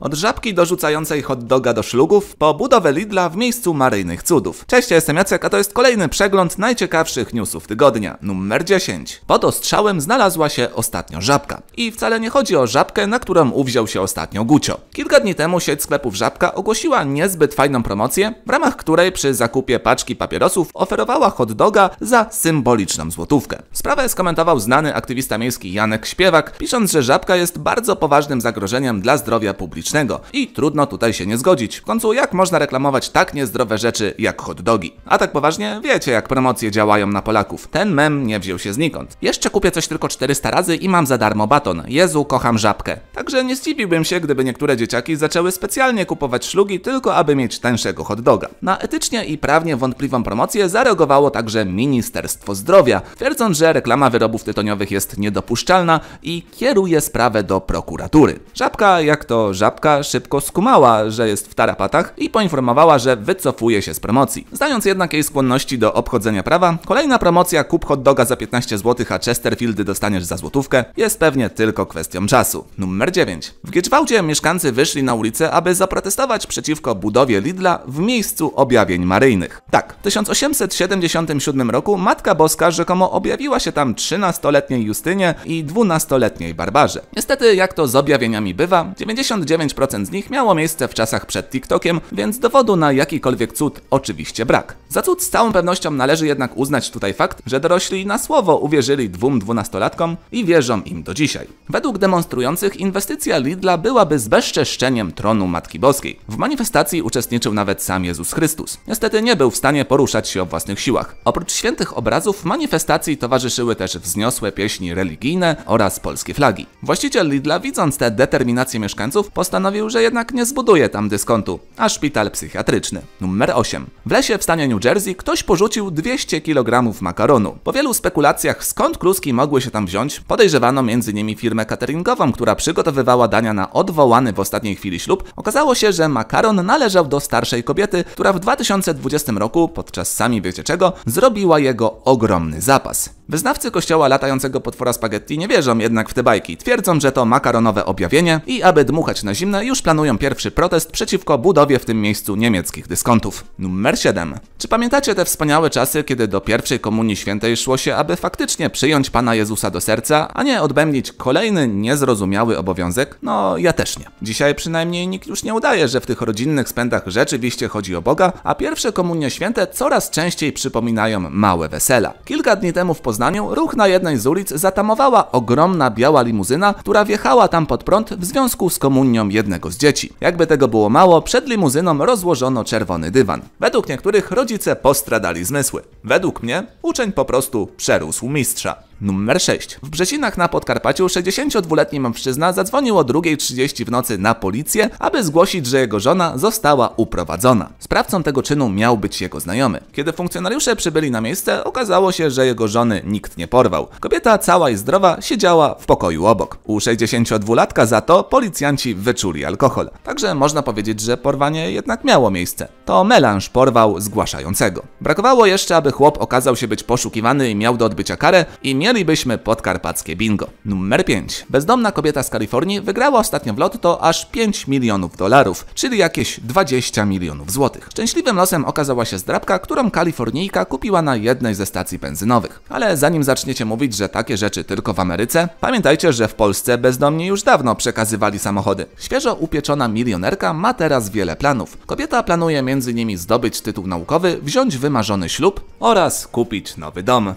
Od żabki dorzucającej hot doga do szlugów, po budowę Lidla w miejscu maryjnych cudów. Cześć, ja jestem Jacek, a to jest kolejny przegląd najciekawszych newsów tygodnia, numer 10. Pod ostrzałem znalazła się ostatnio żabka. I wcale nie chodzi o żabkę, na którą uwziął się ostatnio Gucio. Kilka dni temu sieć sklepów Żabka ogłosiła niezbyt fajną promocję, w ramach której przy zakupie paczki papierosów oferowała hot doga za symboliczną złotówkę. Sprawę skomentował znany aktywista miejski Janek Śpiewak, pisząc, że żabka jest bardzo poważnym zagrożeniem dla zdrowia publicznego i trudno tutaj się nie zgodzić. W końcu jak można reklamować tak niezdrowe rzeczy jak hot dogi? A tak poważnie, wiecie jak promocje działają na Polaków. Ten mem nie wziął się znikąd. Jeszcze kupię coś tylko 400 razy i mam za darmo baton. Jezu, kocham żabkę. Także nie zdziwiłbym się, gdyby niektóre dzieciaki zaczęły specjalnie kupować szlugi tylko aby mieć tańszego hot doga. Na etycznie i prawnie wątpliwą promocję zareagowało także Ministerstwo Zdrowia, twierdząc, że reklama wyrobów tytoniowych jest niedopuszczalna i kieruje sprawę do prokuratury. Żabka, jak to żabka babka szybko skumała, że jest w tarapatach i poinformowała, że wycofuje się z promocji. Znając jednak jej skłonności do obchodzenia prawa, kolejna promocja kup hot doga za 15 zł, a Chesterfield dostaniesz za złotówkę jest pewnie tylko kwestią czasu. Numer 9. W Gieczwałdzie mieszkańcy wyszli na ulicę, aby zaprotestować przeciwko budowie Lidla w miejscu objawień maryjnych. Tak, w 1877 roku Matka Boska rzekomo objawiła się tam 13-letniej Justynie i 12-letniej Barbarze. Niestety, jak to z objawieniami bywa, 99 Procent z nich miało miejsce w czasach przed TikTokiem, więc dowodu na jakikolwiek cud oczywiście brak. Za cud z całą pewnością należy jednak uznać tutaj fakt, że dorośli na słowo uwierzyli dwóm dwunastolatkom i wierzą im do dzisiaj. Według demonstrujących inwestycja Lidla byłaby zbezczeszczeniem tronu Matki Boskiej. W manifestacji uczestniczył nawet sam Jezus Chrystus. Niestety nie był w stanie poruszać się o własnych siłach. Oprócz świętych obrazów manifestacji towarzyszyły też wzniosłe pieśni religijne oraz polskie flagi. Właściciel Lidla widząc tę determinację mieszkańców postanowił postanowił, że jednak nie zbuduje tam dyskontu, a szpital psychiatryczny. Numer 8. W lesie w stanie New Jersey ktoś porzucił 200 kg makaronu. Po wielu spekulacjach skąd kluski mogły się tam wziąć, podejrzewano m.in. firmę cateringową, która przygotowywała dania na odwołany w ostatniej chwili ślub. Okazało się, że makaron należał do starszej kobiety, która w 2020 roku, podczas sami wiecie czego, zrobiła jego ogromny zapas. Wyznawcy kościoła latającego potwora spaghetti nie wierzą jednak w te bajki. Twierdzą, że to makaronowe objawienie i aby dmuchać na zimno, Berlin już planują pierwszy protest przeciwko budowie w tym miejscu niemieckich dyskontów. Numer 7. Czy pamiętacie te wspaniałe czasy, kiedy do pierwszej komunii świętej szło się, aby faktycznie przyjąć Pana Jezusa do serca, a nie odbędzić kolejny niezrozumiały obowiązek? No, ja też nie. Dzisiaj przynajmniej nikt już nie udaje, że w tych rodzinnych spędach rzeczywiście chodzi o Boga, a pierwsze komunie święte coraz częściej przypominają małe wesela. Kilka dni temu w Poznaniu ruch na jednej z ulic zatamowała ogromna biała limuzyna, która wjechała tam pod prąd w związku z komunią Jezusa jednego z dzieci. Jakby tego było mało, przed limuzyną rozłożono czerwony dywan. Według niektórych rodzice postradali zmysły. Według mnie uczeń po prostu przerósł mistrza. Numer 6. W Brzecinach na Podkarpaciu 62-letni mężczyzna zadzwonił o 2.30 w nocy na policję, aby zgłosić, że jego żona została uprowadzona. Sprawcą tego czynu miał być jego znajomy. Kiedy funkcjonariusze przybyli na miejsce, okazało się, że jego żony nikt nie porwał. Kobieta cała i zdrowa siedziała w pokoju obok. U 62-latka za to policjanci wyczuli alkohol. Także można powiedzieć, że porwanie jednak miało miejsce. To melanż porwał zgłaszającego. Brakowało jeszcze, aby chłop okazał się być poszukiwany i miał do odbycia karę i nie mielibyśmy podkarpackie bingo. Numer 5. Bezdomna kobieta z Kalifornii wygrała ostatnio w lotto aż 5 milionów dolarów, czyli jakieś 20 milionów złotych. Szczęśliwym losem okazała się zdrabka, którą Kalifornijka kupiła na jednej ze stacji benzynowych. Ale zanim zaczniecie mówić, że takie rzeczy tylko w Ameryce, pamiętajcie, że w Polsce bezdomni już dawno przekazywali samochody. Świeżo upieczona milionerka ma teraz wiele planów. Kobieta planuje między innymi zdobyć tytuł naukowy, wziąć wymarzony ślub oraz kupić nowy dom.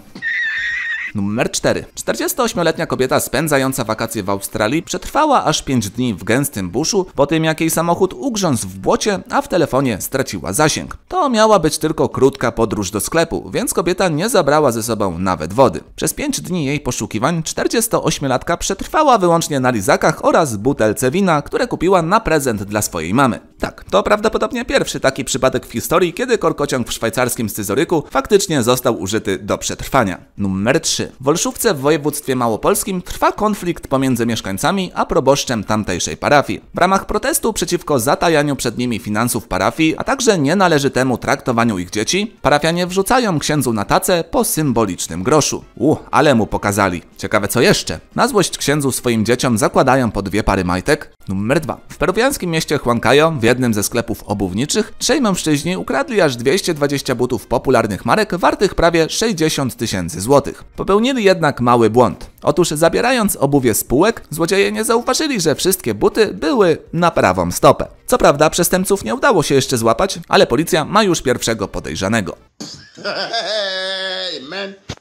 Numer 4. 48-letnia kobieta spędzająca wakacje w Australii przetrwała aż 5 dni w gęstym buszu po tym jak jej samochód ugrzązł w błocie, a w telefonie straciła zasięg. To miała być tylko krótka podróż do sklepu, więc kobieta nie zabrała ze sobą nawet wody. Przez 5 dni jej poszukiwań 48-latka przetrwała wyłącznie na lizakach oraz butelce wina, które kupiła na prezent dla swojej mamy. Tak, to prawdopodobnie pierwszy taki przypadek w historii, kiedy korkociąg w szwajcarskim scyzoryku faktycznie został użyty do przetrwania. Numer 3. W Olszówce w województwie małopolskim trwa konflikt pomiędzy mieszkańcami a proboszczem tamtejszej parafii. W ramach protestu przeciwko zatajaniu przed nimi finansów parafii, a także nienależytemu traktowaniu ich dzieci, parafianie wrzucają księdzu na tacę po symbolicznym groszu. U, ale mu pokazali. Ciekawe co jeszcze? Na złość księdzu swoim dzieciom zakładają po dwie pary majtek, Numer 2. W peruwiańskim mieście Huancayo, w jednym ze sklepów obuwniczych, trzej mężczyźni ukradli aż 220 butów popularnych marek wartych prawie 60 tysięcy złotych. Popełnili jednak mały błąd. Otóż zabierając obuwie z półek, złodzieje nie zauważyli, że wszystkie buty były na prawą stopę. Co prawda przestępców nie udało się jeszcze złapać, ale policja ma już pierwszego podejrzanego. Hey, man.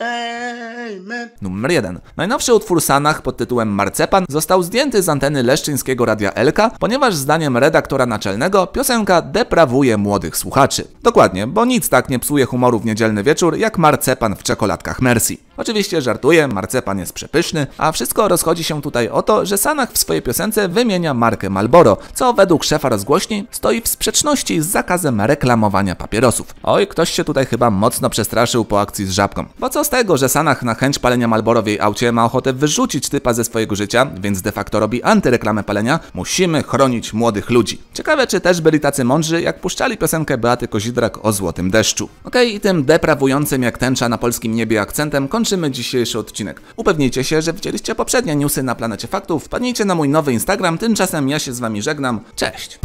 Amen. Numer 1. Najnowszy utwór Sanach pod tytułem Marcepan został zdjęty z anteny leszczyńskiego radia Elka, ponieważ zdaniem redaktora naczelnego piosenka deprawuje młodych słuchaczy. Dokładnie, bo nic tak nie psuje humoru w niedzielny wieczór jak marcepan w czekoladkach Mercy. Oczywiście żartuję, marcepan jest przepyszny, a wszystko rozchodzi się tutaj o to, że Sanach w swojej piosence wymienia markę Malboro, co według szefa rozgłośni stoi w sprzeczności z zakazem reklamowania papierosów. Oj, ktoś się tutaj chyba mocno przestraszył po akcji z żabką. Bo co z tego, że Sanach na chęć palenia Malboro w jej aucie ma ochotę wyrzucić typa ze swojego życia, więc de facto robi antyreklamę palenia, musimy chronić młodych ludzi. Ciekawe, czy też byli tacy mądrzy, jak puszczali piosenkę Beaty Kozidrak o złotym deszczu. Okej, okay, i tym deprawującym jak tęcza na polskim niebie akcentem kończy kończymy dzisiejszy odcinek. Upewnijcie się, że widzieliście poprzednie newsy na Planecie Faktów, wpadnijcie na mój nowy Instagram, tymczasem ja się z Wami żegnam, cześć!